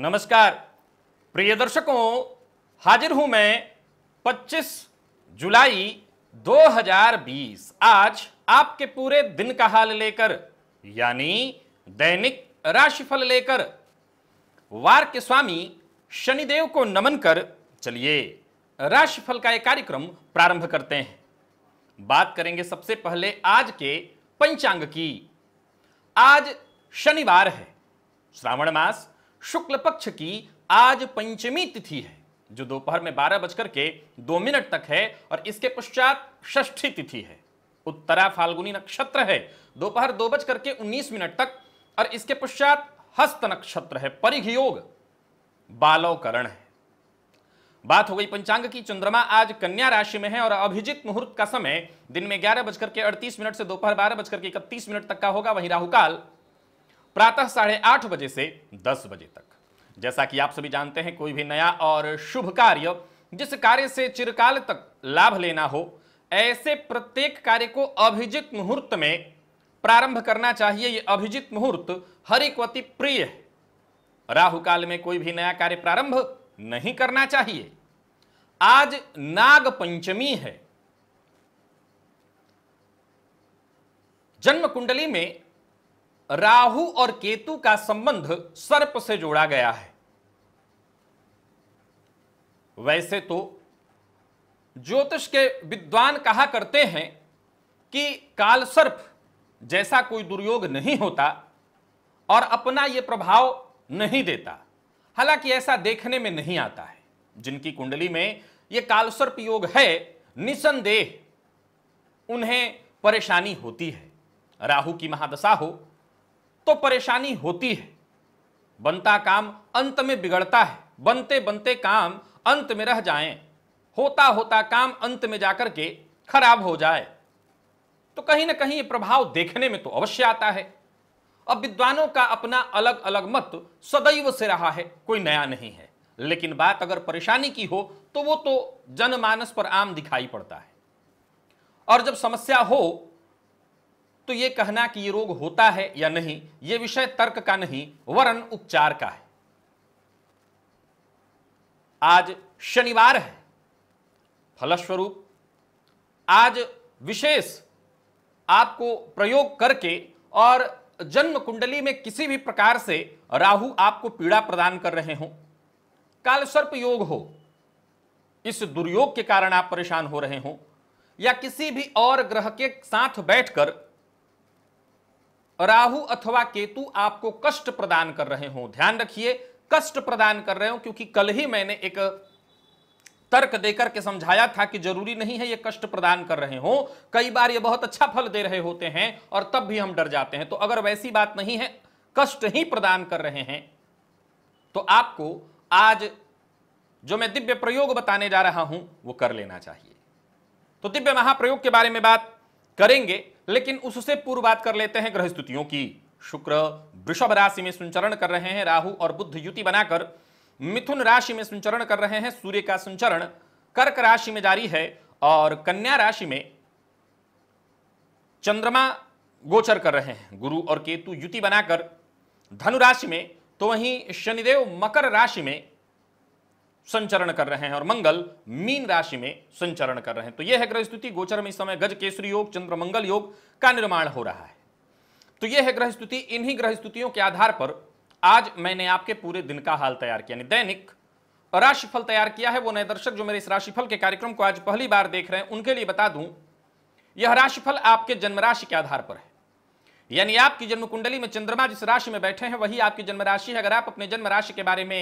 नमस्कार प्रिय दर्शकों हाजिर हूं मैं 25 जुलाई 2020 आज आपके पूरे दिन का हाल लेकर यानी दैनिक राशिफल लेकर वार के स्वामी शनिदेव को नमन कर चलिए राशिफल का एक कार्यक्रम प्रारंभ करते हैं बात करेंगे सबसे पहले आज के पंचांग की आज शनिवार है श्रावण मास शुक्ल पक्ष की आज पंचमी तिथि है जो दोपहर में बारह बजकर के दो मिनट तक है और इसके पश्चात षष्ठी तिथि है उत्तरा फाल्गुनी नक्षत्र है दोपहर दो बजकर के उन्नीस मिनट तक और इसके पश्चात हस्त नक्षत्र है परिघ योग बालोकरण है बात हो गई पंचांग की चंद्रमा आज कन्या राशि में है और अभिजित मुहूर्त का समय दिन में ग्यारह बजकर के अड़तीस मिनट से दोपहर बारह बजकर के इकतीस मिनट तक का होगा वहीं राहुकाल प्रातः साढ़े आठ बजे से दस बजे तक जैसा कि आप सभी जानते हैं कोई भी नया और शुभ कार्य जिस कार्य से चिरकाल तक लाभ लेना हो ऐसे प्रत्येक कार्य को अभिजित मुहूर्त में प्रारंभ करना चाहिए ये अभिजित मुहूर्त हरिक्वति प्रिय है राहु काल में कोई भी नया कार्य प्रारंभ नहीं करना चाहिए आज नाग पंचमी है जन्म कुंडली में राहु और केतु का संबंध सर्प से जोड़ा गया है वैसे तो ज्योतिष के विद्वान कहा करते हैं कि काल सर्प जैसा कोई दुर्योग नहीं होता और अपना यह प्रभाव नहीं देता हालांकि ऐसा देखने में नहीं आता है जिनकी कुंडली में यह कालसर्प योग है निसंदेह उन्हें परेशानी होती है राहु की महादशा हो तो परेशानी होती है बनता काम अंत में बिगड़ता है बनते बनते काम अंत में रह जाएं होता होता काम अंत में जाकर के खराब हो जाए तो कहीं ना कहीं ये प्रभाव देखने में तो अवश्य आता है अब विद्वानों का अपना अलग अलग मत सदैव से रहा है कोई नया नहीं है लेकिन बात अगर परेशानी की हो तो वो तो जनमानस पर आम दिखाई पड़ता है और जब समस्या हो तो ये कहना कि ये रोग होता है या नहीं ये विषय तर्क का नहीं वरन उपचार का है आज शनिवार है फलस्वरूप आज विशेष आपको प्रयोग करके और जन्म कुंडली में किसी भी प्रकार से राहु आपको पीड़ा प्रदान कर रहे हो काल सर्प योग हो इस दुर्योग के कारण आप परेशान हो रहे हो या किसी भी और ग्रह के साथ बैठकर राहु अथवा केतु आपको कष्ट प्रदान कर रहे हो ध्यान रखिए कष्ट प्रदान कर रहे हो क्योंकि कल ही मैंने एक तर्क देकर के समझाया था कि जरूरी नहीं है ये कष्ट प्रदान कर रहे हो कई बार ये बहुत अच्छा फल दे रहे होते हैं और तब भी हम डर जाते हैं तो अगर वैसी बात नहीं है कष्ट ही प्रदान कर रहे हैं तो आपको आज जो मैं दिव्य प्रयोग बताने जा रहा हूं वो कर लेना चाहिए तो दिव्य महाप्रयोग के बारे में बात करेंगे लेकिन उससे पूर्व बात कर लेते हैं ग्रह स्तुतियों की शुक्र वृषभ राशि में संचरण कर रहे हैं राहु और बुद्ध युति बनाकर मिथुन राशि में संचरण कर रहे हैं सूर्य का संचरण कर्क राशि में जारी है और कन्या राशि में चंद्रमा गोचर कर रहे हैं गुरु और केतु युति बनाकर धनु राशि में तो वहीं शनिदेव मकर राशि में संचरण कर रहे हैं और मंगल मीन राशि में संचरण कर रहे हैं तो यह है ग्रह स्थिति गोचर में इस समय गज केसरी योग चंद्र मंगल योग का निर्माण हो रहा है तो यह है ग्रह स्थिति इन्हीं ग्रह स्थितियों के आधार पर आज मैंने आपके पूरे दिन का हाल तैयार किया दैनिक राशिफल तैयार किया है वो नए दर्शक जो मेरे इस राशिफल के कार्यक्रम को आज पहली बार देख रहे हैं उनके लिए बता दूं यह राशिफल आपके जन्म राशि के आधार पर है यानी आपकी जन्म कुंडली में चंद्रमा जिस राशि में बैठे हैं वही आपकी जन्म राशि है अगर आप अपने जन्म राशि के बारे में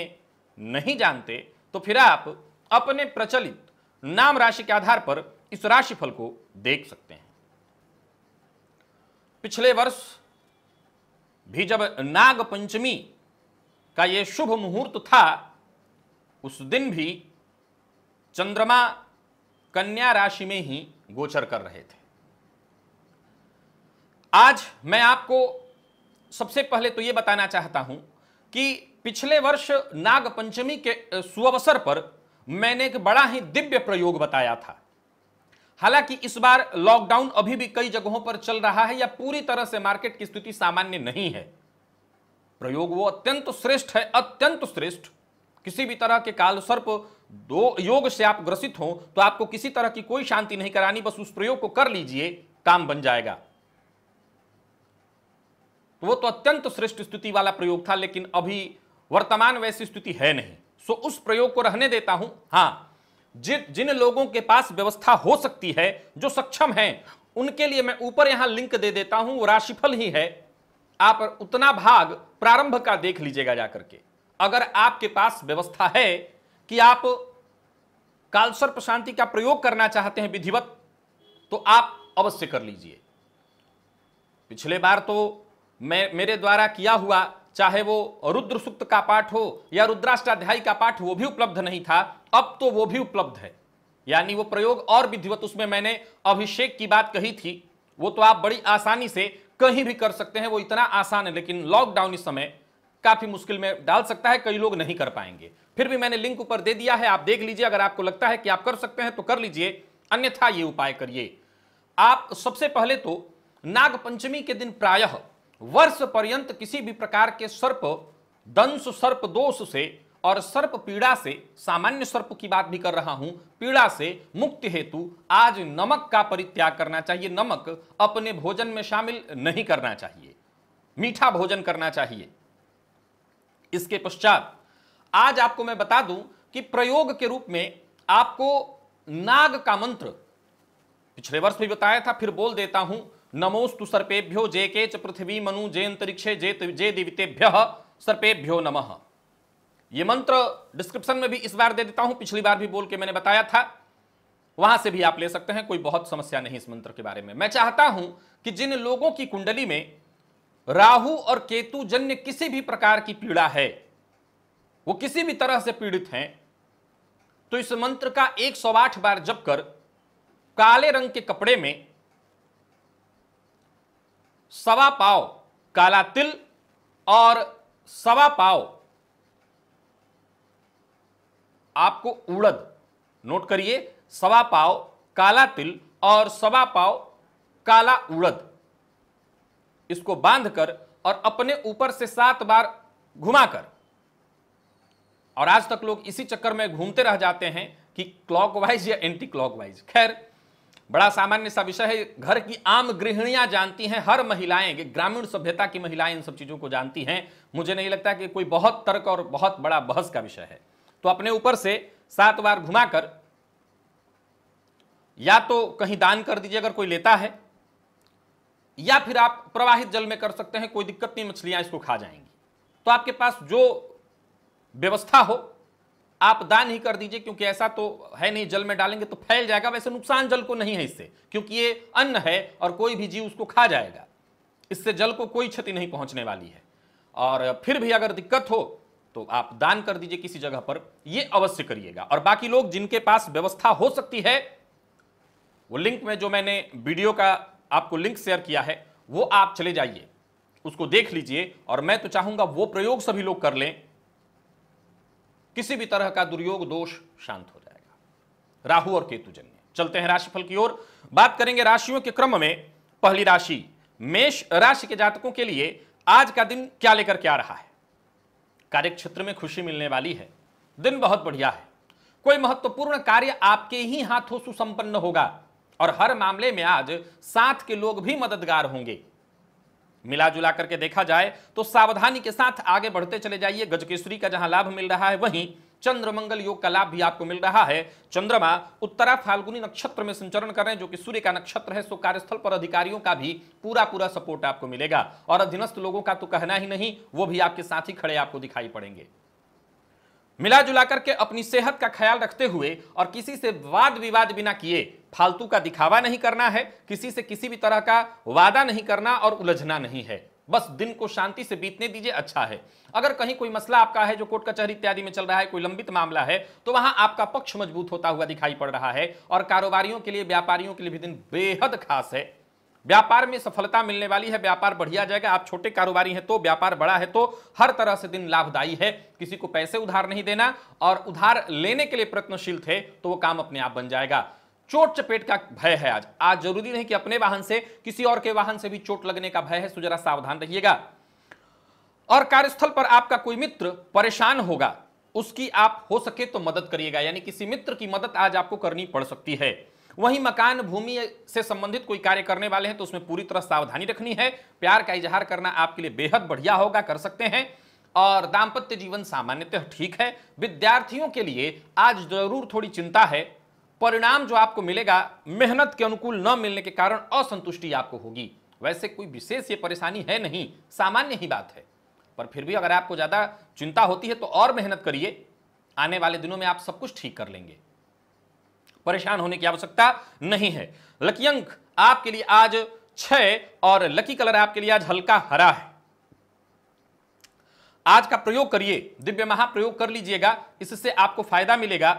नहीं जानते तो फिर आप अपने प्रचलित नाम राशि के आधार पर इस राशिफल को देख सकते हैं पिछले वर्ष भी जब नाग पंचमी का यह शुभ मुहूर्त था उस दिन भी चंद्रमा कन्या राशि में ही गोचर कर रहे थे आज मैं आपको सबसे पहले तो यह बताना चाहता हूं कि पिछले वर्ष नाग पंचमी के सुअवसर पर मैंने एक बड़ा ही दिव्य प्रयोग बताया था हालांकि इस बार लॉकडाउन अभी भी कई जगहों पर चल रहा है या पूरी तरह से मार्केट की स्थिति सामान्य नहीं है प्रयोग वो अत्यंत श्रेष्ठ है अत्यंत श्रेष्ठ किसी भी तरह के काल सर्प दो योग से आप ग्रसित हो तो आपको किसी तरह की कोई शांति नहीं करानी बस उस प्रयोग को कर लीजिए काम बन जाएगा तो वो तो अत्यंत श्रेष्ठ स्थिति वाला प्रयोग था लेकिन अभी वर्तमान वैसी स्थिति है नहीं सो उस प्रयोग को रहने देता हूं हाँ जिन जिन लोगों के पास व्यवस्था हो सकती है जो सक्षम है उनके लिए मैं ऊपर यहां लिंक दे देता हूं वो राशिफल ही है आप उतना भाग प्रारंभ का देख लीजिएगा जाकर के अगर आपके पास व्यवस्था है कि आप कालसर्प शांति का प्रयोग करना चाहते हैं विधिवत तो आप अवश्य कर लीजिए पिछले बार तो मैं मेरे द्वारा किया हुआ चाहे वो रुद्र सूक्त का पाठ हो या रुद्राष्टाध्यायी का पाठ वो भी उपलब्ध नहीं था अब तो वो भी उपलब्ध है यानी वो प्रयोग और विधिवत उसमें मैंने अभिषेक की बात कही थी वो तो आप बड़ी आसानी से कहीं भी कर सकते हैं वो इतना आसान है लेकिन लॉकडाउन इस समय काफी मुश्किल में डाल सकता है कई लोग नहीं कर पाएंगे फिर भी मैंने लिंक ऊपर दे दिया है आप देख लीजिए अगर आपको लगता है कि आप कर सकते हैं तो कर लीजिए अन्यथा ये उपाय करिए आप सबसे पहले तो नागपंचमी के दिन प्रायः वर्ष पर्यंत किसी भी प्रकार के सर्प दंश सर्प दोष से और सर्प पीड़ा से सामान्य सर्प की बात भी कर रहा हूं पीड़ा से मुक्ति हेतु आज नमक का परित्याग करना चाहिए नमक अपने भोजन में शामिल नहीं करना चाहिए मीठा भोजन करना चाहिए इसके पश्चात आज आपको मैं बता दूं कि प्रयोग के रूप में आपको नाग का मंत्र पिछले वर्ष भी बताया था फिर बोल देता हूं नमोस्तु सर्पेभ्यो जे के च पृथ्वी मनु जे अंतरिक्षे जे जे दिवितेभ्य सर्पेभ्यो नम ये मंत्र डिस्क्रिप्शन में भी इस बार दे देता हूं पिछली बार भी बोल के मैंने बताया था वहां से भी आप ले सकते हैं कोई बहुत समस्या नहीं इस मंत्र के बारे में मैं चाहता हूं कि जिन लोगों की कुंडली में राहु और केतु जन्य किसी भी प्रकार की पीड़ा है वो किसी भी तरह से पीड़ित हैं तो इस मंत्र का एक बार जप कर काले रंग के कपड़े में सवा पाव काला तिल और सवा पाव आपको उड़द नोट करिए सवा पाव काला तिल और सवा पाव काला उड़द इसको बांधकर और अपने ऊपर से सात बार घुमाकर और आज तक लोग इसी चक्कर में घूमते रह जाते हैं कि क्लॉकवाइज या एंटी क्लॉकवाइज खैर बड़ा सामान्य सा विषय है घर की आम गृहणियां जानती हैं हर महिलाएं ग्रामीण सभ्यता की महिलाएं इन सब चीजों को जानती हैं मुझे नहीं लगता कि कोई बहुत तर्क और बहुत बड़ा बहस का विषय है तो अपने ऊपर से सात बार घुमाकर या तो कहीं दान कर दीजिए अगर कोई लेता है या फिर आप प्रवाहित जल में कर सकते हैं कोई दिक्कत नहीं मछलियां इसको खा जाएंगी तो आपके पास जो व्यवस्था हो आप दान ही कर दीजिए क्योंकि ऐसा तो है नहीं जल में डालेंगे तो फैल जाएगा वैसे नुकसान जल को नहीं है इससे क्योंकि ये अन्न है और कोई भी जीव उसको खा जाएगा इससे जल को कोई क्षति नहीं पहुंचने वाली है और फिर भी अगर दिक्कत हो तो आप दान कर दीजिए किसी जगह पर यह अवश्य करिएगा और बाकी लोग जिनके पास व्यवस्था हो सकती है वो लिंक में जो मैंने वीडियो का आपको लिंक शेयर किया है वो आप चले जाइए उसको देख लीजिए और मैं तो चाहूंगा वो प्रयोग सभी लोग कर लें किसी भी तरह का दुर्योग दोष शांत हो जाएगा राहु और केतु जन्य चलते हैं राशिफल की ओर बात करेंगे राशियों के क्रम में पहली राशि मेष राशि के जातकों के लिए आज का दिन क्या लेकर के आ रहा है कार्य क्षेत्र में खुशी मिलने वाली है दिन बहुत बढ़िया है कोई महत्वपूर्ण कार्य आपके ही हाथों सुसंपन्न होगा और हर मामले में आज साथ के लोग भी मददगार होंगे मिला जुला करके देखा जाए तो सावधानी के साथ आगे बढ़ते चले जाइए गजकेश्वरी का जहां लाभ मिल रहा है वहीं चंद्रमंगल योग का लाभ भी आपको मिल रहा है चंद्रमा उत्तरा फाल्गुनी नक्षत्र में संचरण कर रहे हैं जो कि सूर्य का नक्षत्र है सो कार्यस्थल पर अधिकारियों का भी पूरा पूरा सपोर्ट आपको मिलेगा और अधीनस्थ लोगों का तो कहना ही नहीं वो भी आपके साथ ही खड़े आपको दिखाई पड़ेंगे मिला जुला करके अपनी सेहत का ख्याल रखते हुए और किसी से वाद विवाद बिना किए फालतू का दिखावा नहीं करना है किसी से किसी भी तरह का वादा नहीं करना और उलझना नहीं है बस दिन को शांति से बीतने दीजिए अच्छा है अगर कहीं कोई मसला आपका है जो कोर्ट कचहरी इत्यादि में चल रहा है कोई लंबित मामला है तो वहां आपका पक्ष मजबूत होता हुआ दिखाई पड़ रहा है और कारोबारियों के लिए व्यापारियों के लिए भी दिन बेहद खास है व्यापार में सफलता मिलने वाली है व्यापार बढ़िया जाएगा आप छोटे कारोबारी हैं तो व्यापार बड़ा है तो हर तरह से दिन लाभदायी है किसी को पैसे उधार नहीं देना और उधार लेने के लिए प्रयत्नशील थे तो वो काम अपने आप बन जाएगा चोट चपेट का भय है आज आज जरूरी नहीं कि अपने वाहन से किसी और के वाहन से भी चोट लगने का भय है सुजरा जरा सावधान रहिएगा और कार्यस्थल पर आपका कोई मित्र परेशान होगा उसकी आप हो सके तो मदद करिएगा यानी किसी मित्र की मदद आज आपको करनी पड़ सकती है वहीं मकान भूमि से संबंधित कोई कार्य करने वाले हैं तो उसमें पूरी तरह सावधानी रखनी है प्यार का इजहार करना आपके लिए बेहद बढ़िया होगा कर सकते हैं और दाम्पत्य जीवन सामान्यतः ठीक है विद्यार्थियों के लिए आज जरूर थोड़ी चिंता है परिणाम जो आपको मिलेगा मेहनत के अनुकूल न मिलने के कारण असंतुष्टि आपको होगी वैसे कोई विशेष ये परेशानी है नहीं सामान्य ही बात है पर फिर भी अगर आपको ज़्यादा चिंता होती है तो और मेहनत करिए आने वाले दिनों में आप सब कुछ ठीक कर लेंगे परेशान होने की आवश्यकता नहीं है लकी अंक आपके लिए आज छह और लकी कलर आपके लिए आज हल्का हरा है आज का प्रयोग करिए दिव्य महाप्रयोग कर लीजिएगा इससे आपको फायदा मिलेगा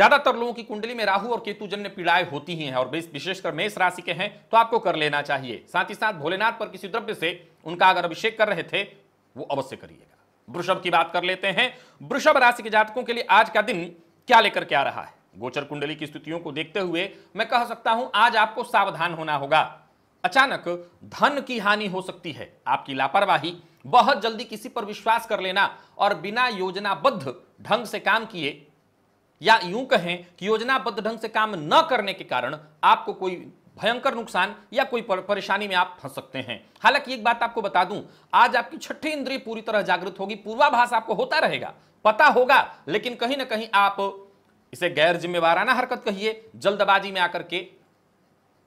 ज्यादातर लोगों की कुंडली में राहु और केतु जन्य पीड़ाएं होती ही हैं और विशेषकर मेष राशि के हैं तो आपको कर लेना चाहिए साथ ही साथ भोलेनाथ पर किसी द्रव्य से उनका अगर अभिषेक कर रहे थे वो अवश्य करिएगा वृषभ की बात कर लेते हैं वृषभ राशि के जातकों के लिए आज का दिन क्या लेकर के आ रहा है गोचर कुंडली की स्थितियों को देखते हुए मैं कह सकता हूं आज आपको सावधान होना होगा अचानक धन की हानि हो सकती है आपकी लापरवाही बहुत जल्दी किसी पर विश्वास कर लेना और बिना योजनाबद्ध ढंग से काम किए या यूं कहें कि योजनाबद्ध ढंग से काम न करने के कारण आपको कोई भयंकर नुकसान या कोई परेशानी में आप फंस सकते हैं हालांकि एक बात आपको बता दूं आज आपकी छठी इंद्रिय पूरी तरह जागृत होगी पूर्वाभास आपको होता रहेगा पता होगा लेकिन कहीं ना कहीं आप इसे गैर जिम्मेवाराना हरकत कहिए जल्दबाजी में आकर के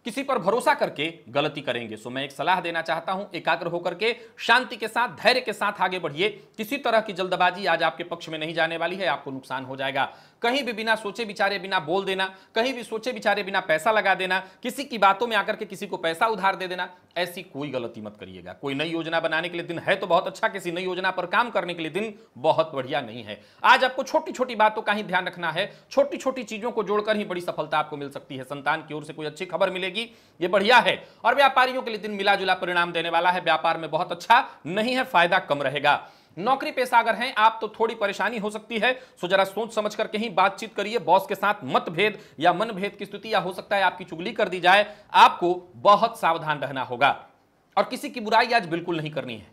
किसी पर भरोसा करके गलती करेंगे सो मैं एक सलाह देना चाहता हूं एकाग्र होकर के शांति के साथ धैर्य के साथ आगे बढ़िए किसी तरह की जल्दबाजी आज आपके पक्ष में नहीं जाने वाली है आपको नुकसान हो जाएगा कहीं भी बिना सोचे बिचारे बिना बोल देना कहीं भी सोचे बिचारे बिना पैसा लगा देना किसी की बातों में आकर के किसी को पैसा उधार दे देना ऐसी कोई गलती मत करिएगा कोई नई योजना बनाने के लिए दिन है तो बहुत अच्छा किसी नई योजना पर काम करने के लिए दिन बहुत बढ़िया नहीं है आज आपको छोटी छोटी बातों का ही ध्यान रखना है छोटी छोटी चीजों को जोड़कर ही बड़ी सफलता आपको मिल सकती है संतान की ओर से कोई अच्छी खबर मिलेगी ये बढ़िया है और व्यापारियों के लिए दिन मिला जुला परिणाम देने वाला है व्यापार में बहुत अच्छा नहीं है फायदा कम रहेगा नौकरी पेशा अगर हैं आप तो थोड़ी परेशानी हो सकती है सो जरा सोच समझ कर कहीं बातचीत करिए बॉस के साथ मतभेद या मनभेद की स्थिति या हो सकता है आपकी चुगली कर दी जाए आपको बहुत सावधान रहना होगा और किसी की बुराई आज बिल्कुल नहीं करनी है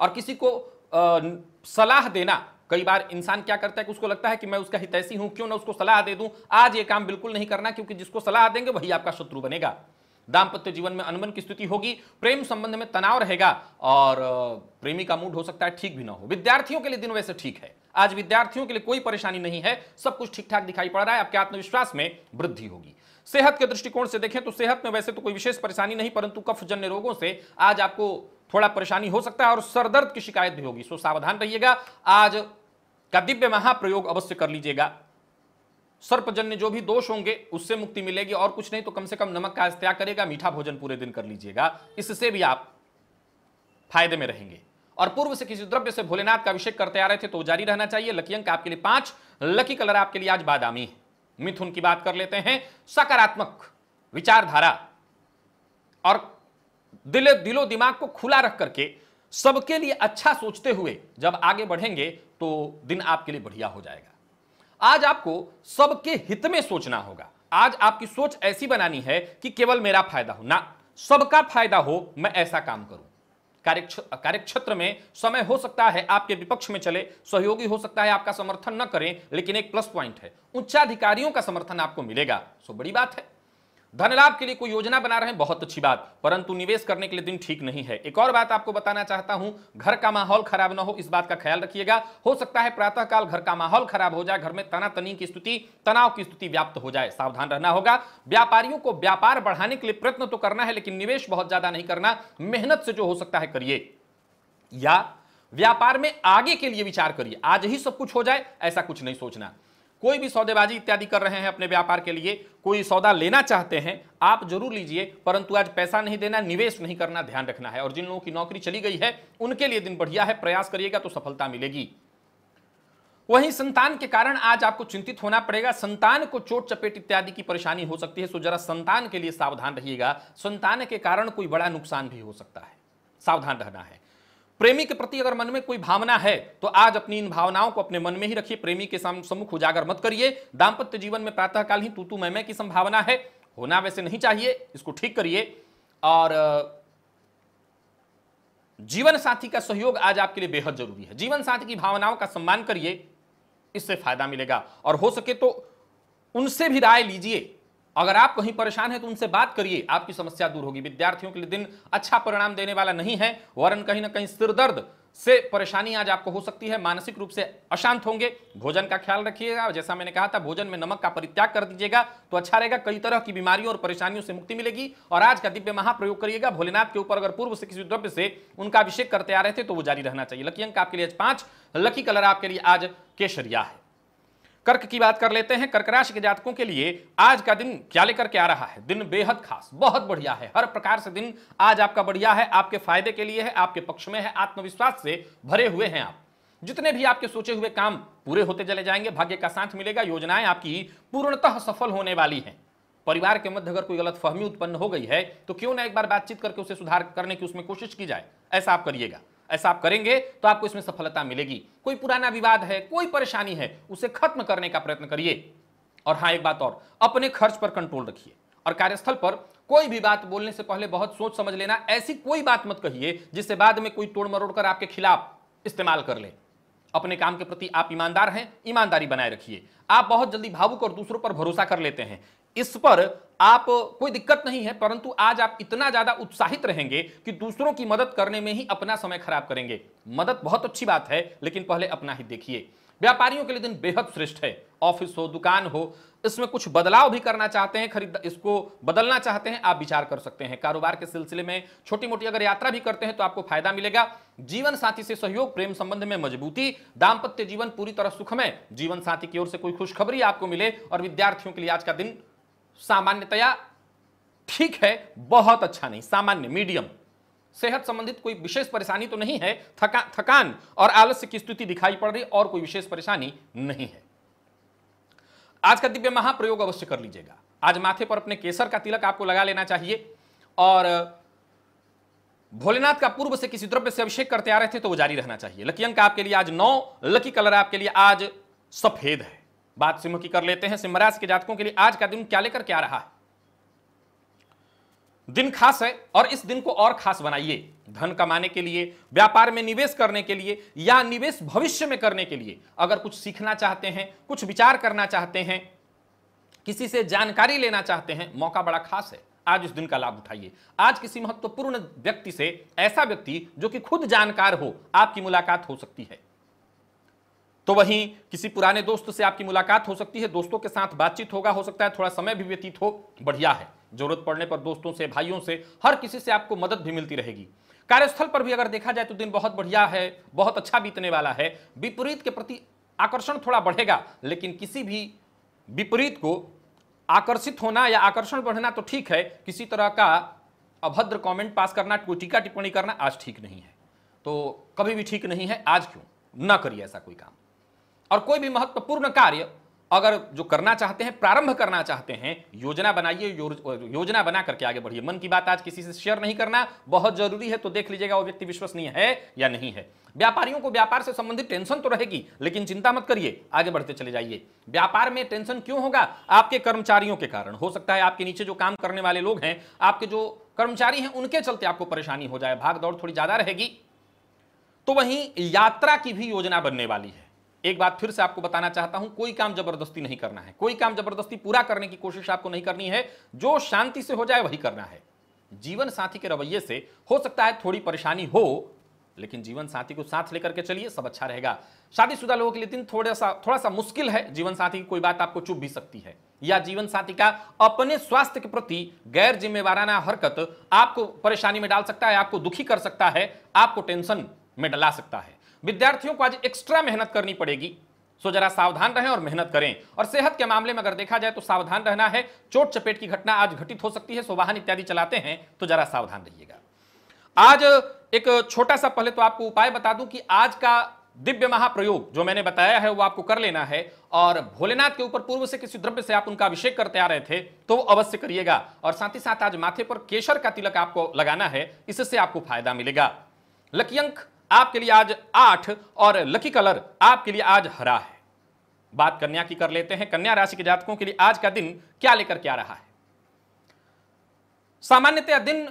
और किसी को आ, सलाह देना कई बार इंसान क्या करता है कि उसको लगता है कि मैं उसका हितैषी हूं क्यों ना उसको सलाह दे दूं आज ये काम बिल्कुल नहीं करना क्योंकि जिसको सलाह देंगे वही आपका शत्रु बनेगा दाम्पत्य जीवन में अनबन की स्थिति होगी प्रेम संबंध में तनाव रहेगा और प्रेमी का मूड हो सकता है ठीक भी ना हो विद्यार्थियों के लिए दिन वैसे ठीक है आज विद्यार्थियों के लिए कोई परेशानी नहीं है सब कुछ ठीक ठाक दिखाई पड़ रहा है आपके आत्मविश्वास में वृद्धि होगी सेहत के दृष्टिकोण से देखें तो सेहत में वैसे तो कोई विशेष परेशानी नहीं परंतु कफजन्य रोगों से आज आपको थोड़ा परेशानी हो सकता है और सरदर्द की शिकायत भी होगी सो सावधान रहिएगा आज का दिव्य महाप्रयोग अवश्य कर लीजिएगा सर्पजन्य जो भी दोष होंगे उससे मुक्ति मिलेगी और कुछ नहीं तो कम से कम नमक का त्याग करेगा मीठा भोजन पूरे दिन कर लीजिएगा इससे भी आप फायदे में रहेंगे और पूर्व से किसी द्रव्य से भोलेनाथ का अभिषेक करते आ रहे थे तो जारी रहना चाहिए लकी अंक आपके लिए पांच लकी कलर आपके लिए आज बादामी मिथुन की बात कर लेते हैं सकारात्मक विचारधारा और दिले दिलो दिमाग को खुला रख करके सबके लिए अच्छा सोचते हुए जब आगे बढ़ेंगे तो दिन आपके लिए बढ़िया हो जाएगा आज आपको सबके हित में सोचना होगा आज आपकी सोच ऐसी बनानी है कि केवल मेरा फायदा हो ना सबका फायदा हो मैं ऐसा काम करूं कार्यक्षेत्र में समय हो सकता है आपके विपक्ष में चले सहयोगी हो सकता है आपका समर्थन न करें लेकिन एक प्लस पॉइंट है उच्चाधिकारियों का समर्थन आपको मिलेगा सो बड़ी बात है धन लाभ के लिए कोई योजना बना रहे हैं बहुत अच्छी बात परंतु निवेश करने के लिए दिन ठीक नहीं है एक और बात आपको बताना चाहता हूं घर का माहौल खराब ना हो इस बात का ख्याल रखिएगा हो सकता है प्रातःकाल घर का माहौल खराब हो जाए घर में तना तनी की स्थिति तनाव की स्थिति व्याप्त हो जाए सावधान रहना होगा व्यापारियों को व्यापार बढ़ाने के लिए प्रयत्न तो करना है लेकिन निवेश बहुत ज्यादा नहीं करना मेहनत से जो हो सकता है करिए या व्यापार में आगे के लिए विचार करिए आज ही सब कुछ हो जाए ऐसा कुछ नहीं सोचना कोई भी सौदेबाजी इत्यादि कर रहे हैं अपने व्यापार के लिए कोई सौदा लेना चाहते हैं आप जरूर लीजिए परंतु आज पैसा नहीं देना निवेश नहीं करना ध्यान रखना है और जिन लोगों की नौकरी चली गई है उनके लिए दिन बढ़िया है प्रयास करिएगा तो सफलता मिलेगी वहीं संतान के कारण आज आपको चिंतित होना पड़ेगा संतान को चोट चपेट इत्यादि की परेशानी हो सकती है सो जरा संतान के लिए सावधान रहिएगा संतान के कारण कोई बड़ा नुकसान भी हो सकता है सावधान रहना है प्रेमी के प्रति अगर मन में कोई भावना है तो आज अपनी इन भावनाओं को अपने मन में ही रखिए प्रेमी के सम्मुख उजागर मत करिए दाम्पत्य जीवन में प्रातःकाल ही तूतू मैमे की संभावना है होना वैसे नहीं चाहिए इसको ठीक करिए और जीवन साथी का सहयोग आज आपके लिए बेहद जरूरी है जीवन साथी की भावनाओं का सम्मान करिए इससे फायदा मिलेगा और हो सके तो उनसे भी राय लीजिए अगर आप कहीं परेशान हैं तो उनसे बात करिए आपकी समस्या दूर होगी विद्यार्थियों के लिए दिन अच्छा परिणाम देने वाला नहीं है वरन कहीं ना कहीं सिरदर्द से परेशानी आज आपको हो सकती है मानसिक रूप से अशांत होंगे भोजन का ख्याल रखिएगा जैसा मैंने कहा था भोजन में नमक का परित्याग कर दीजिएगा तो अच्छा रहेगा कई तरह की बीमारियों और परेशानियों से मुक्ति मिलेगी और आज का दिव्य महाप्रयोग करिएगा भोलेनाथ के ऊपर अगर पूर्व से किसी द्रव्य से उनका अभिषेक करते आ रहे थे तो वो जारी रहना चाहिए लकी अंक आपके लिए आज पांच लकी कलर आपके लिए आज केसरिया है कर्क की बात कर लेते हैं कर्क राशि के जातकों के लिए आज का दिन क्या लेकर के आ रहा है दिन बेहद खास बहुत बढ़िया है हर प्रकार से दिन आज आपका बढ़िया है आपके फायदे के लिए है आपके पक्ष में है आत्मविश्वास से भरे हुए हैं आप जितने भी आपके सोचे हुए काम पूरे होते चले जाएंगे भाग्य का साथ मिलेगा योजनाएं आपकी पूर्णतः सफल होने वाली हैं परिवार के मध्य अगर कोई गलत फहमी उत्पन्न हो गई है तो क्यों ना एक बार बातचीत करके उसे सुधार करने की उसमें कोशिश की जाए ऐसा आप करिएगा ऐसा आप करेंगे तो आपको इसमें सफलता मिलेगी कोई पुराना विवाद है कोई परेशानी है उसे खत्म करने का प्रयत्न करिए और हाँ एक बात और अपने खर्च पर कंट्रोल रखिए और कार्यस्थल पर कोई भी बात बोलने से पहले बहुत सोच समझ लेना ऐसी कोई बात मत कहिए जिससे बाद में कोई तोड़ मरोड़ कर आपके खिलाफ इस्तेमाल कर ले अपने काम के प्रति आप ईमानदार हैं ईमानदारी बनाए रखिए आप बहुत जल्दी भावुक और दूसरों पर भरोसा कर लेते हैं इस पर आप कोई दिक्कत नहीं है परंतु आज आप इतना ज्यादा उत्साहित रहेंगे कि दूसरों की मदद करने में ही अपना समय खराब करेंगे मदद बहुत अच्छी बात है लेकिन पहले अपना ही देखिए व्यापारियों के लिए दिन बेहद श्रेष्ठ है ऑफिस हो दुकान हो इसमें कुछ बदलाव भी करना चाहते हैं खरीद इसको बदलना चाहते हैं आप विचार कर सकते हैं कारोबार के सिलसिले में छोटी मोटी अगर यात्रा भी करते हैं तो आपको फायदा मिलेगा जीवन साथी से सहयोग प्रेम संबंध में मजबूती दाम्पत्य जीवन पूरी तरह सुखमय जीवन साथी की ओर से कोई खुशखबरी आपको मिले और विद्यार्थियों के लिए आज का दिन सामान्यतया ठीक है बहुत अच्छा नहीं सामान्य मीडियम सेहत संबंधित कोई विशेष परेशानी तो नहीं है थका थकान और आलस्य की स्थिति दिखाई पड़ रही और कोई विशेष परेशानी नहीं है आज का दिव्य महाप्रयोग अवश्य कर लीजिएगा आज माथे पर अपने केसर का तिलक आपको लगा लेना चाहिए और भोलेनाथ का पूर्व से किसी द्रव्य से अभिषेक करते आ रहे थे तो वो जारी रहना चाहिए लकी अंक आपके लिए आज नौ लकी कलर आपके लिए आज सफेद है बात सिंह की कर लेते हैं राशि के जातकों के लिए आज का दिन क्या लेकर क्या रहा है दिन खास है और इस दिन को और खास बनाइए धन कमाने के लिए व्यापार में निवेश करने के लिए या निवेश भविष्य में करने के लिए अगर कुछ सीखना चाहते हैं कुछ विचार करना चाहते हैं किसी से जानकारी लेना चाहते हैं मौका बड़ा खास है आज इस दिन का लाभ उठाइए आज किसी महत्वपूर्ण व्यक्ति से ऐसा व्यक्ति जो कि खुद जानकार हो आपकी मुलाकात हो सकती है तो वहीं किसी पुराने दोस्त से आपकी मुलाकात हो सकती है दोस्तों के साथ बातचीत होगा हो सकता है थोड़ा समय भी व्यतीत हो बढ़िया है जरूरत पड़ने पर दोस्तों से भाइयों से हर किसी से आपको मदद भी मिलती रहेगी कार्यस्थल पर भी अगर देखा जाए तो दिन बहुत बढ़िया है बहुत अच्छा बीतने वाला है विपरीत के प्रति आकर्षण थोड़ा बढ़ेगा लेकिन किसी भी विपरीत को आकर्षित होना या आकर्षण बढ़ना तो ठीक है किसी तरह का अभद्र कमेंट पास करना कोई टीका टिप्पणी करना आज ठीक नहीं है तो कभी भी ठीक नहीं है आज क्यों ना करिए ऐसा कोई काम और कोई भी महत्वपूर्ण कार्य अगर जो करना चाहते हैं प्रारंभ करना चाहते हैं योजना बनाइए योजना बना करके आगे बढ़िए मन की बात आज किसी से शेयर नहीं करना बहुत जरूरी है तो देख लीजिएगा वो व्यक्ति विश्वसनीय है या नहीं है व्यापारियों को व्यापार से संबंधित टेंशन तो रहेगी लेकिन चिंता मत करिए आगे बढ़ते चले जाइए व्यापार में टेंशन क्यों होगा आपके कर्मचारियों के कारण हो सकता है आपके नीचे जो काम करने वाले लोग हैं आपके जो कर्मचारी हैं उनके चलते आपको परेशानी हो जाए भाग दौड़ थोड़ी ज्यादा रहेगी तो वहीं यात्रा की भी योजना बनने वाली है एक बात फिर से आपको बताना चाहता हूं कोई काम जबरदस्ती नहीं करना है कोई काम जबरदस्ती पूरा करने की कोशिश आपको नहीं करनी है जो शांति से हो जाए वही करना है जीवन साथी के रवैये से हो सकता है थोड़ी परेशानी हो लेकिन जीवन साथी को साथ लेकर के चलिए सब अच्छा रहेगा शादीशुदा लोगों के लिए दिन थोड़ा सा थोड़ा सा मुश्किल है जीवन साथी की कोई बात आपको चुप भी सकती है या जीवन साथी का अपने स्वास्थ्य के प्रति गैर जिम्मेवाराना हरकत आपको परेशानी में डाल सकता है आपको दुखी कर सकता है आपको टेंशन में डला सकता है विद्यार्थियों को आज एक्स्ट्रा मेहनत करनी पड़ेगी सो जरा सावधान रहें और मेहनत करें और सेहत के मामले में अगर देखा जाए तो सावधान रहना है चोट चपेट की घटना आज घटित हो सकती है सो वाहन इत्यादि चलाते हैं तो जरा सावधान रहिएगा आज एक छोटा सा पहले तो आपको उपाय बता दूं कि आज का दिव्य महाप्रयोग जो मैंने बताया है वो आपको कर लेना है और भोलेनाथ के ऊपर पूर्व से किसी द्रव्य से आप उनका अभिषेक करते आ रहे थे तो वो अवश्य करिएगा और साथ ही साथ आज माथे पर केशर का तिलक आपको लगाना है इससे आपको फायदा मिलेगा लकियंक आपके लिए आज आठ और लकी कलर आपके लिए आज हरा है बात कन्या की कर लेते हैं कन्या राशि के जातकों के लिए आज का दिन क्या लेकर क्या रहा है सामान्यतया दिन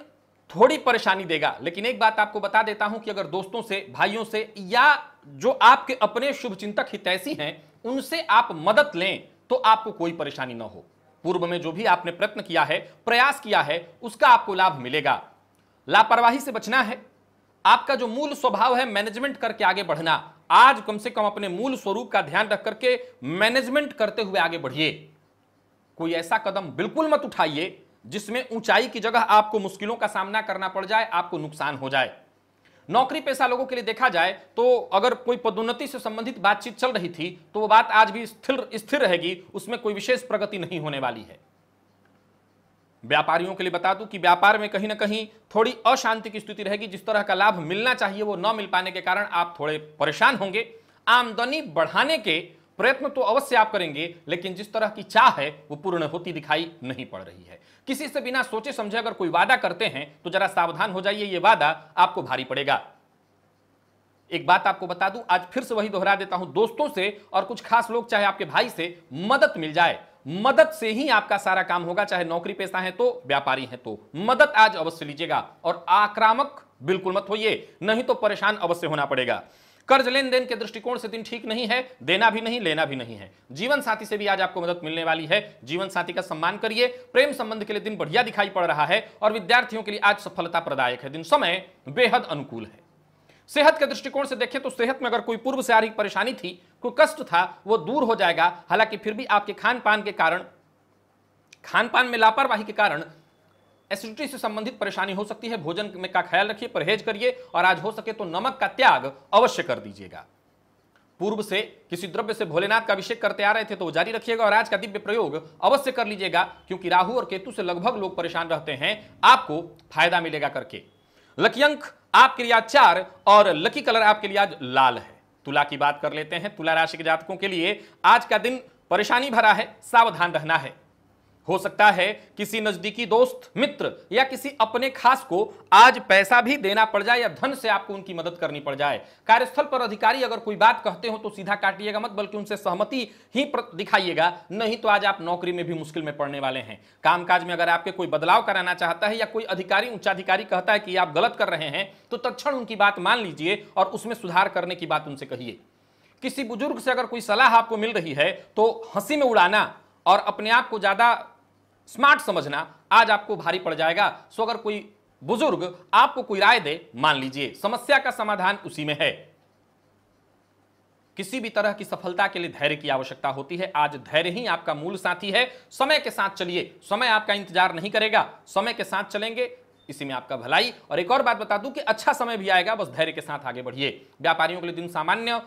थोड़ी परेशानी देगा लेकिन एक बात आपको बता देता हूं कि अगर दोस्तों से भाइयों से या जो आपके अपने शुभचिंतक हितैषी हैं उनसे आप मदद लें तो आपको कोई परेशानी ना हो पूर्व में जो भी आपने प्रयत्न किया है प्रयास किया है उसका आपको लाभ मिलेगा लापरवाही से बचना है आपका जो मूल स्वभाव है मैनेजमेंट करके आगे बढ़ना आज कम से कम अपने मूल स्वरूप का ध्यान रख करके मैनेजमेंट करते हुए आगे बढ़िए कोई ऐसा कदम बिल्कुल मत उठाइए जिसमें ऊंचाई की जगह आपको मुश्किलों का सामना करना पड़ जाए आपको नुकसान हो जाए नौकरी पेशा लोगों के लिए देखा जाए तो अगर कोई पदोन्नति से संबंधित बातचीत चल रही थी तो वो बात आज भी स्थिर स्थिर रहेगी उसमें कोई विशेष प्रगति नहीं होने वाली है व्यापारियों के लिए बता दूं कि व्यापार में कहीं ना कहीं थोड़ी अशांति की स्थिति रहेगी जिस तरह का लाभ मिलना चाहिए वो न मिल पाने के कारण आप थोड़े परेशान होंगे आमदनी बढ़ाने के प्रयत्न तो अवश्य आप करेंगे लेकिन जिस तरह की चाह है वो पूर्ण होती दिखाई नहीं पड़ रही है किसी से बिना सोचे समझे अगर कोई वादा करते हैं तो जरा सावधान हो जाइए ये वादा आपको भारी पड़ेगा एक बात आपको बता दूं आज फिर से वही दोहरा देता हूं दोस्तों से और कुछ खास लोग चाहे आपके भाई से मदद मिल जाए मदद से ही आपका सारा काम होगा चाहे नौकरी पेशा है तो व्यापारी है तो मदद आज अवश्य लीजिएगा और आक्रामक बिल्कुल मत होइए नहीं तो परेशान अवश्य होना पड़ेगा कर्ज लेन देन के दृष्टिकोण से दिन ठीक नहीं है देना भी नहीं लेना भी नहीं है जीवन साथी से भी आज आपको मदद मिलने वाली है जीवन साथी का सम्मान करिए प्रेम संबंध के लिए दिन बढ़िया दिखाई पड़ रहा है और विद्यार्थियों के लिए आज सफलता प्रदायक है दिन समय बेहद अनुकूल है सेहत के दृष्टिकोण से देखें तो सेहत में अगर कोई पूर्व से आ रही परेशानी थी कोई कष्ट था वो दूर हो जाएगा हालांकि फिर भी आपके खान पान के कारण खान पान में लापरवाही के कारण एसिडिटी से संबंधित परेशानी हो सकती है भोजन में का ख्याल रखिए परहेज करिए और आज हो सके तो नमक का त्याग अवश्य कर दीजिएगा पूर्व से किसी द्रव्य से भोलेनाथ का अभिषेक करते आ रहे थे तो वो जारी रखिएगा और आज का दिव्य प्रयोग अवश्य कर लीजिएगा क्योंकि राहु और केतु से लगभग लोग परेशान रहते हैं आपको फायदा मिलेगा करके लकी अंक आपके लिए चार और लकी कलर आपके लिए आज लाल है तुला की बात कर लेते हैं तुला राशि के जातकों के लिए आज का दिन परेशानी भरा है सावधान रहना है हो सकता है किसी नजदीकी दोस्त मित्र या किसी अपने खास को आज पैसा भी देना पड़ जाए या धन से आपको उनकी मदद करनी पड़ जाए कार्यस्थल पर अधिकारी अगर कोई बात कहते हो तो सीधा काटिएगा मत बल्कि उनसे सहमति ही दिखाइएगा नहीं तो आज आप नौकरी में भी मुश्किल में पड़ने वाले हैं कामकाज में अगर आपके कोई बदलाव कराना चाहता है या कोई अधिकारी उच्चाधिकारी कहता है कि आप गलत कर रहे हैं तो तत्ण उनकी बात मान लीजिए और उसमें सुधार करने की बात उनसे कहिए किसी बुजुर्ग से अगर कोई सलाह आपको मिल रही है तो हंसी में उड़ाना और अपने आप को ज्यादा स्मार्ट समझना आज आपको भारी पड़ जाएगा सो अगर कोई बुजुर्ग आपको कोई राय दे मान लीजिए समस्या का समाधान उसी में है किसी भी तरह की सफलता के लिए धैर्य की आवश्यकता होती है आज धैर्य ही आपका मूल साथी है समय के साथ चलिए समय आपका इंतजार नहीं करेगा समय के साथ चलेंगे इसी में आपका भलाई और एक और बात बता दूं कि अच्छा समय भी आएगा बस धैर्य के साथ आगे बढ़िए व्यापारियों के लिए दिन सामान्य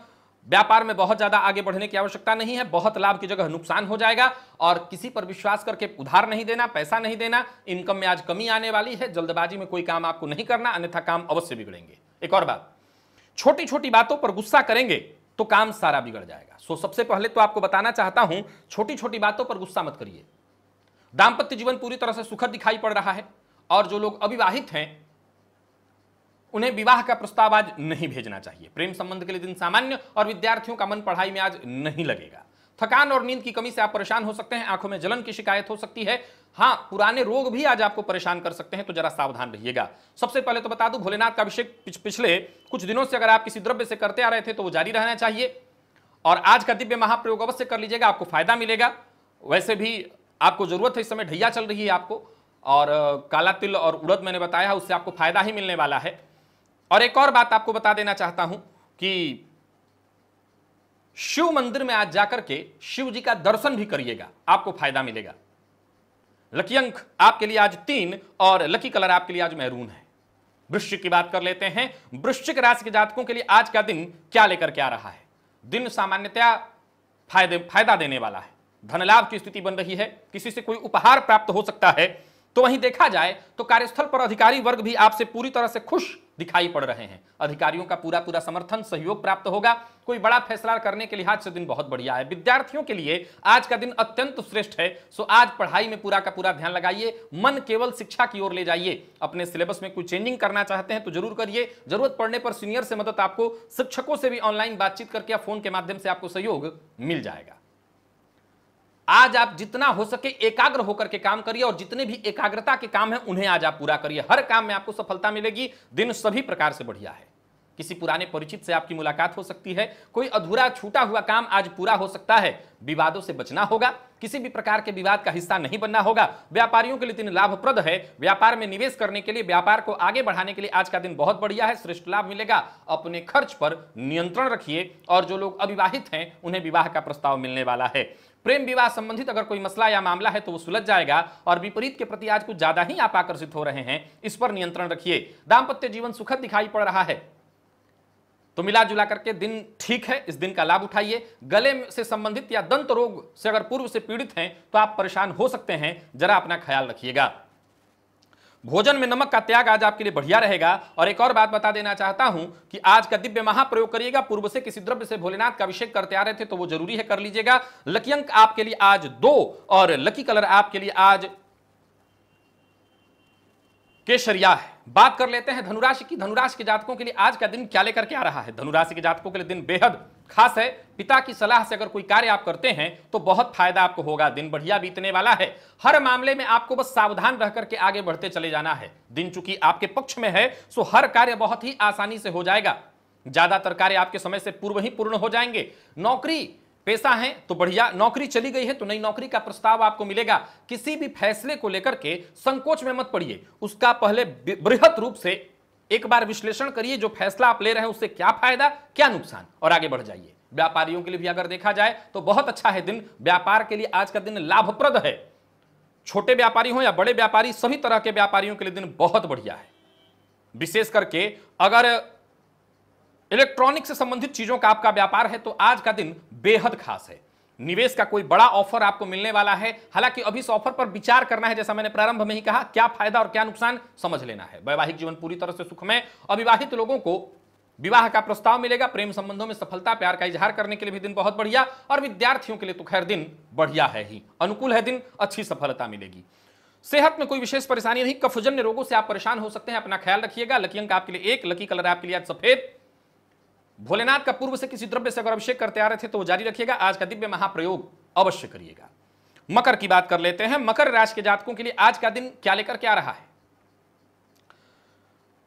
व्यापार में बहुत ज्यादा आगे बढ़ने की आवश्यकता नहीं है बहुत लाभ की जगह नुकसान हो जाएगा और किसी पर विश्वास करके उधार नहीं देना पैसा नहीं देना इनकम में आज कमी आने वाली है जल्दबाजी में कोई काम आपको नहीं करना अन्यथा काम अवश्य बिगड़ेंगे एक और बात छोटी छोटी बातों पर गुस्सा करेंगे तो काम सारा बिगड़ जाएगा सो सबसे पहले तो आपको बताना चाहता हूं छोटी छोटी बातों पर गुस्सा मत करिए दाम्पत्य जीवन पूरी तरह से सुखद दिखाई पड़ रहा है और जो लोग अविवाहित हैं उन्हें विवाह का प्रस्ताव आज नहीं भेजना चाहिए प्रेम संबंध के लिए दिन सामान्य और विद्यार्थियों का मन पढ़ाई में आज नहीं लगेगा थकान और नींद की कमी से आप परेशान हो सकते हैं आंखों में जलन की शिकायत हो सकती है हाँ पुराने रोग भी आज आपको परेशान कर सकते हैं तो जरा सावधान रहिएगा सबसे पहले तो बता दूं भोलेनाथ का अभिषेक पिछ, पिछले कुछ दिनों से अगर आप किसी द्रव्य से करते आ रहे थे तो वो जारी रहना चाहिए और आज का दिव्य महाप्रयोग अवश्य कर लीजिएगा आपको फायदा मिलेगा वैसे भी आपको जरूरत है इस समय ढैया चल रही है आपको और काला तिल और उड़द मैंने बताया उससे आपको फायदा ही मिलने वाला है और एक और बात आपको बता देना चाहता हूं कि शिव मंदिर में आज जाकर के शिव जी का दर्शन भी करिएगा आपको फायदा मिलेगा लकी अंक आपके लिए आज तीन और लकी कलर आपके लिए आज मैरून है वृश्चिक की बात कर लेते हैं वृश्चिक राशि के जातकों के लिए आज का दिन क्या लेकर के आ रहा है दिन सामान्यतया फायदे फायदा देने वाला है धनलाभ की स्थिति बन रही है किसी से कोई उपहार प्राप्त हो सकता है तो वहीं देखा जाए तो कार्यस्थल पर अधिकारी वर्ग भी आपसे पूरी तरह से खुश दिखाई पड़ रहे हैं अधिकारियों का पूरा पूरा समर्थन सहयोग प्राप्त होगा कोई बड़ा फैसला करने के लिहाज से दिन बहुत बढ़िया है विद्यार्थियों के लिए आज का दिन अत्यंत श्रेष्ठ है सो आज पढ़ाई में पूरा का पूरा ध्यान लगाइए मन केवल शिक्षा की ओर ले जाइए अपने सिलेबस में कोई चेंजिंग करना चाहते हैं तो जरूर करिए जरूरत पड़ने पर सीनियर से मदद आपको शिक्षकों से भी ऑनलाइन बातचीत करके या फोन के माध्यम से आपको सहयोग मिल जाएगा आज आप जितना हो सके एकाग्र होकर के काम करिए और जितने भी एकाग्रता के काम है उन्हें आज आप पूरा करिए हर काम में आपको सफलता मिलेगी दिन सभी प्रकार से बढ़िया है किसी पुराने परिचित से आपकी मुलाकात हो सकती है कोई अधूरा छूटा हुआ काम आज पूरा हो सकता है विवादों से बचना होगा किसी भी प्रकार के विवाद का हिस्सा नहीं बनना होगा व्यापारियों के लिए दिन लाभप्रद है व्यापार में निवेश करने के लिए व्यापार को आगे बढ़ाने के लिए आज का दिन बहुत बढ़िया है श्रेष्ठ लाभ मिलेगा अपने खर्च पर नियंत्रण रखिए और जो लोग अविवाहित हैं उन्हें विवाह का प्रस्ताव मिलने वाला है प्रेम विवाह संबंधित अगर कोई मसला या मामला है तो वो सुलझ जाएगा और विपरीत के प्रति आज कुछ ज्यादा ही आप आकर्षित हो रहे हैं इस पर नियंत्रण रखिए दाम्पत्य जीवन सुखद दिखाई पड़ रहा है तो मिला जुला करके दिन ठीक है इस दिन का लाभ उठाइए गले से संबंधित या दंत रोग से अगर पूर्व से पीड़ित हैं तो आप परेशान हो सकते हैं जरा अपना ख्याल रखिएगा भोजन में नमक का त्याग आज आपके लिए बढ़िया रहेगा और एक और बात बता देना चाहता हूं कि आज का दिव्य महाप्रयोग करिएगा पूर्व से किसी द्रव्य से भोलेनाथ का अभिषेक करते आ रहे थे तो वो जरूरी है कर लीजिएगा लकी अंक आपके लिए आज दो और लकी कलर आपके लिए आज केसरिया है बात कर लेते हैं धनुराशि की धनुराशि के जातकों के लिए आज का दिन क्या लेकर के आ रहा है धनुराशि के जातकों के लिए दिन बेहद खास है पिता की सलाह से अगर कोई कार्य आप करते हैं तो बहुत फायदा आपको होगा दिन बढ़िया बीतने वाला है हर मामले में आपको बस सावधान रह करके आगे बढ़ते चले जाना है दिन चूंकि आपके पक्ष में है सो हर कार्य बहुत ही आसानी से हो जाएगा ज्यादातर कार्य आपके समय से पूर्व ही पूर्ण हो जाएंगे नौकरी पैसा है तो बढ़िया नौकरी चली गई है तो नई नौकरी का प्रस्ताव आपको मिलेगा किसी भी फैसले को लेकर के संकोच में मत पड़िए उसका पहले बृहत रूप से एक बार विश्लेषण करिए जो फैसला आप ले रहे हैं उससे क्या फायदा क्या नुकसान और आगे बढ़ जाइए व्यापारियों के लिए भी अगर देखा जाए तो बहुत अच्छा है दिन व्यापार के लिए आज का दिन लाभप्रद है छोटे व्यापारी हो या बड़े व्यापारी सभी तरह के व्यापारियों के लिए दिन बहुत बढ़िया है विशेष करके अगर इलेक्ट्रॉनिक से संबंधित चीजों का आपका व्यापार है तो आज का दिन बेहद खास है निवेश का कोई बड़ा ऑफर आपको मिलने वाला है हालांकि अभी इस ऑफर पर विचार करना है जैसा मैंने प्रारंभ में ही कहा क्या फायदा और क्या नुकसान समझ लेना है वैवाहिक जीवन पूरी तरह से सुखमय अविवाहित लोगों को विवाह का प्रस्ताव मिलेगा प्रेम संबंधों में सफलता प्यार का इजहार करने के लिए भी दिन बहुत बढ़िया और विद्यार्थियों के लिए तो खैर दिन बढ़िया है ही अनुकूल है दिन अच्छी सफलता मिलेगी सेहत में कोई विशेष परेशानी नहीं कफजन्य रोगों से आप परेशान हो सकते हैं अपना ख्याल रखिएगा लकी अंक आपके लिए एक लकी कलर आपके लिए आज सफेद भोलेनाथ का पूर्व से किसी द्रव्य से अगर अभिषेक करते आ रहे थे तो जारी रखिएगा आज का दिव्य महाप्रयोग अवश्य करिएगा मकर की बात कर लेते हैं मकर राशि के जातकों के लिए आज का दिन क्या लेकर क्या रहा है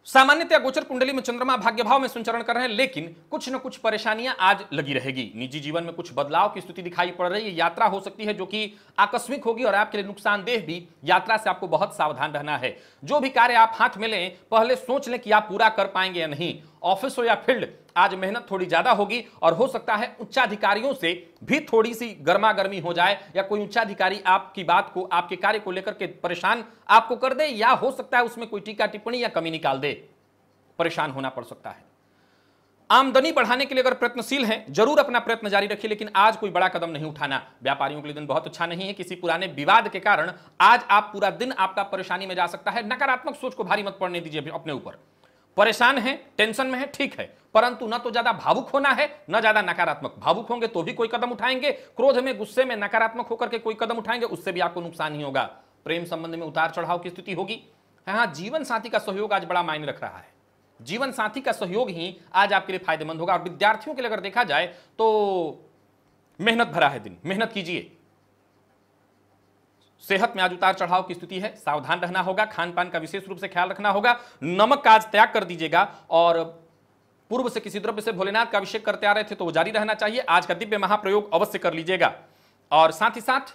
सामान्यतया गोचर कुंडली में चंद्रमा भाग्य भाव में संचरण कर रहे हैं लेकिन कुछ न कुछ परेशानियां आज लगी रहेगी निजी जीवन में कुछ बदलाव की स्थिति दिखाई पड़ रही है यात्रा हो सकती है जो कि आकस्मिक होगी और आपके लिए नुकसानदेह भी यात्रा से आपको बहुत सावधान रहना है जो भी कार्य आप हाथ में लें पहले सोच लें कि आप पूरा कर पाएंगे या नहीं ऑफिस हो या फील्ड आज मेहनत थोड़ी ज्यादा होगी और हो सकता है उच्चाधिकारियों से भी थोड़ी सी गर्मा गर्मी हो जाए या कोई उच्चाधिकारी आपकी बात को आपके कार्य को लेकर के परेशान आपको कर दे या हो सकता है उसमें कोई टीका टिप्पणी या कमी निकाल दे परेशान होना पड़ सकता है आमदनी बढ़ाने के लिए अगर प्रयत्नशील हैं जरूर अपना प्रयत्न जारी रखिए लेकिन आज कोई बड़ा कदम नहीं उठाना व्यापारियों के लिए दिन बहुत अच्छा नहीं है किसी पुराने विवाद के कारण आज आप पूरा दिन आपका परेशानी में जा सकता है नकारात्मक सोच को भारी मत पड़ने दीजिए अपने ऊपर परेशान है टेंशन में है ठीक है परंतु ना तो ज्यादा भावुक होना है ना ज्यादा नकारात्मक भावुक होंगे तो भी कोई कदम उठाएंगे क्रोध में गुस्से में नकारात्मक होकर के कोई कदम उठाएंगे उससे भी आपको नुकसान ही होगा प्रेम संबंध में उतार चढ़ाव की स्थिति होगी हाँ जीवन साथी का सहयोग आज बड़ा मायने रख रहा है जीवन साथी का सहयोग ही आज आपके लिए फायदेमंद होगा और विद्यार्थियों के लिए अगर देखा जाए तो मेहनत भरा है दिन मेहनत कीजिए सेहत में आज उतार चढ़ाव की स्थिति है सावधान रहना होगा खान पान का विशेष रूप से ख्याल रखना होगा नमक का आज त्याग कर दीजिएगा और पूर्व से किसी द्रव्य से भोलेनाथ का अभिषेक करते आ रहे थे तो वो जारी रहना चाहिए आज का दिव्य महाप्रयोग अवश्य कर लीजिएगा और साथ ही साथ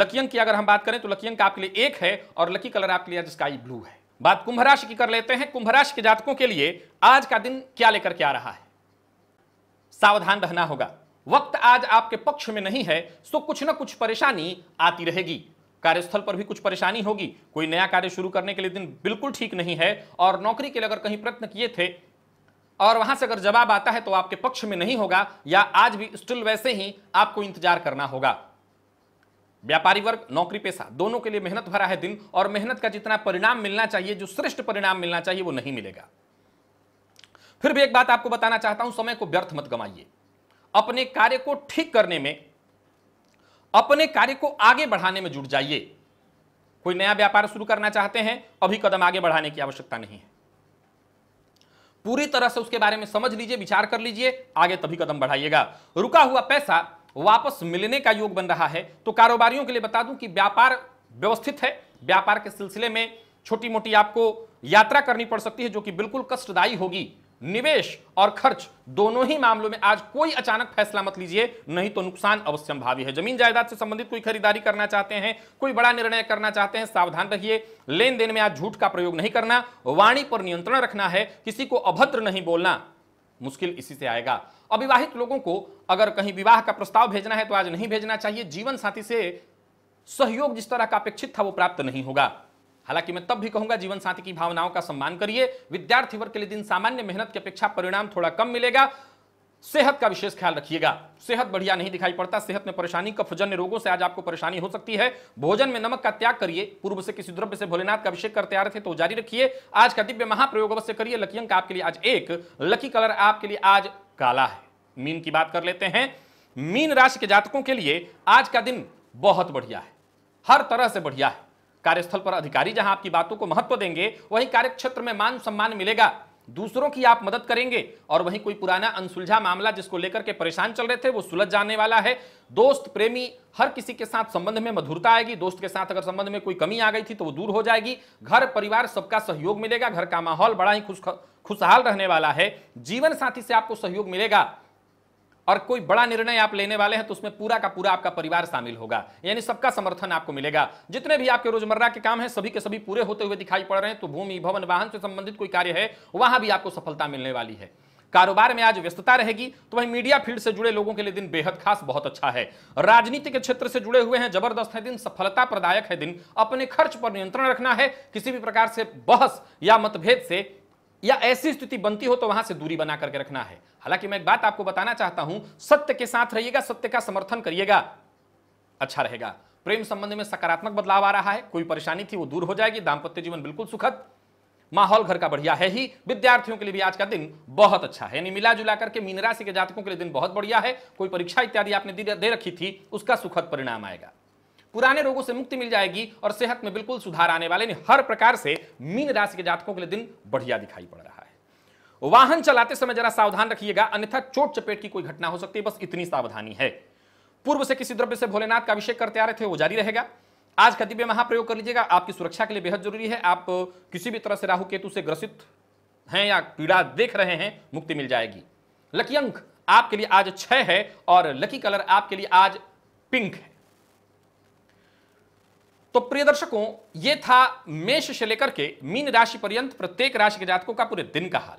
लकी अंक की अगर हम बात करें तो लकी अंक आपके लिए एक है और लकी कलर आपके लिए आज स्काई ब्लू है बात कुंभ राशि की कर लेते हैं कुंभ राशि के जातकों के लिए आज का दिन क्या लेकर के आ रहा है सावधान रहना होगा वक्त आज आपके पक्ष में नहीं है सो तो कुछ ना कुछ परेशानी आती रहेगी कार्यस्थल पर भी कुछ परेशानी होगी कोई नया कार्य शुरू करने के लिए दिन बिल्कुल ठीक नहीं है और नौकरी के लिए अगर कहीं प्रयत्न किए थे और वहां से अगर जवाब आता है तो आपके पक्ष में नहीं होगा या आज भी स्टिल वैसे ही आपको इंतजार करना होगा व्यापारी वर्ग नौकरी पेशा दोनों के लिए मेहनत भरा है दिन और मेहनत का जितना परिणाम मिलना चाहिए जो श्रेष्ठ परिणाम मिलना चाहिए वो नहीं मिलेगा फिर भी एक बात आपको बताना चाहता हूं समय को व्यर्थ मत गमाइए अपने कार्य को ठीक करने में अपने कार्य को आगे बढ़ाने में जुट जाइए कोई नया व्यापार शुरू करना चाहते हैं अभी कदम आगे बढ़ाने की आवश्यकता नहीं है पूरी तरह से उसके बारे में समझ लीजिए विचार कर लीजिए आगे तभी कदम बढ़ाइएगा रुका हुआ पैसा वापस मिलने का योग बन रहा है तो कारोबारियों के लिए बता दूं कि व्यापार व्यवस्थित है व्यापार के सिलसिले में छोटी मोटी आपको यात्रा करनी पड़ सकती है जो कि बिल्कुल कष्टदायी होगी निवेश और खर्च दोनों ही मामलों में आज कोई अचानक फैसला मत लीजिए नहीं तो नुकसान अवश्य है जमीन जायदाद से संबंधित कोई खरीदारी करना चाहते हैं कोई बड़ा निर्णय करना चाहते हैं सावधान रहिए लेन देन में आज झूठ का प्रयोग नहीं करना वाणी पर नियंत्रण रखना है किसी को अभद्र नहीं बोलना मुश्किल इसी से आएगा अविवाहित लोगों को अगर कहीं विवाह का प्रस्ताव भेजना है तो आज नहीं भेजना चाहिए जीवन साथी से सहयोग जिस तरह का अपेक्षित था वो प्राप्त नहीं होगा हालांकि मैं तब भी कहूंगा जीवन साथी की भावनाओं का सम्मान करिए विद्यार्थी वर्ग के लिए दिन सामान्य मेहनत की अपेक्षा परिणाम थोड़ा कम मिलेगा सेहत का विशेष ख्याल रखिएगा सेहत बढ़िया नहीं दिखाई पड़ता सेहत में परेशानी कफजन्य रोगों से आज आपको परेशानी हो सकती है भोजन में नमक का त्याग करिए पूर्व से किसी द्रव्य से भोलेनाथ का अभिषेक करते आ रहे थे तो जारी रखिए आज का दिव्य महाप्रयोग अवश्य करिए लकी अंक आपके लिए आज एक लकी कलर आपके लिए आज काला है मीन की बात कर लेते हैं मीन राशि के जातकों के लिए आज का दिन बहुत बढ़िया है हर तरह से बढ़िया है कार्यस्थल पर अधिकारी जहां आपकी बातों को महत्व देंगे वहीं कार्यक्षेत्र में मान सम्मान मिलेगा दूसरों की आप मदद करेंगे और वहीं कोई पुराना अनसुलझा मामला जिसको लेकर के परेशान चल रहे थे वो सुलझ जाने वाला है दोस्त प्रेमी हर किसी के साथ संबंध में मधुरता आएगी दोस्त के साथ अगर संबंध में कोई कमी आ गई थी तो वो दूर हो जाएगी घर परिवार सबका सहयोग मिलेगा घर का माहौल बड़ा ही खुश खुशहाल रहने वाला है जीवन साथी से आपको सहयोग मिलेगा और कोई बड़ा निर्णय आप लेने वाले हैं तो उसमें पूरा का पूरा आपका परिवार शामिल होगा यानी सबका समर्थन आपको मिलेगा जितने भी आपके रोजमर्रा के काम है सभी के सभी पूरे होते हुए दिखाई पड़ रहे हैं तो भूमि भवन वाहन से संबंधित कोई कार्य है वहां भी आपको सफलता मिलने वाली है कारोबार में आज व्यस्तता रहेगी तो वही मीडिया फील्ड से जुड़े लोगों के लिए दिन बेहद खास बहुत अच्छा है राजनीति के क्षेत्र से जुड़े हुए हैं जबरदस्त है दिन सफलता प्रदायक है दिन अपने खर्च पर नियंत्रण रखना है किसी भी प्रकार से बहस या मतभेद से या ऐसी स्थिति बनती हो तो वहां से दूरी बना करके रखना है हालांकि मैं एक बात आपको बताना चाहता हूं सत्य के साथ रहिएगा सत्य का समर्थन करिएगा अच्छा रहेगा प्रेम संबंध में सकारात्मक बदलाव आ रहा है कोई परेशानी थी वो दूर हो जाएगी दाम्पत्य जीवन बिल्कुल सुखद माहौल घर का बढ़िया है ही विद्यार्थियों के लिए भी आज का दिन बहुत अच्छा है यानी मिला जुला करके मीन राशि के जातकों के लिए दिन बहुत बढ़िया है कोई परीक्षा इत्यादि आपने दे रखी थी उसका सुखद परिणाम आएगा पुराने रोगों से मुक्ति मिल जाएगी और सेहत में बिल्कुल सुधार आने वाले हर प्रकार से मीन राशि के जातकों के लिए दिन बढ़िया दिखाई पड़ रहा है वाहन चलाते समय जरा सावधान रखिएगा अन्यथा चोट चपेट की कोई घटना हो सकती है बस इतनी सावधानी है पूर्व से किसी द्रव्य से भोलेनाथ का अभिषेक करते आ रहे थे वो जारी रहेगा आज का दिव्य महाप्रयोग कर लीजिएगा आपकी सुरक्षा के लिए बेहद जरूरी है आप किसी भी तरह से राहु केतु से ग्रसित हैं या पीड़ा देख रहे हैं मुक्ति मिल जाएगी लकी अंक आपके लिए आज छह है और लकी कलर आपके लिए आज पिंक है तो प्रिय दर्शकों ये था मेष से लेकर के मीन राशि पर्यंत प्रत्येक राशि के जातकों का पूरे दिन का हाल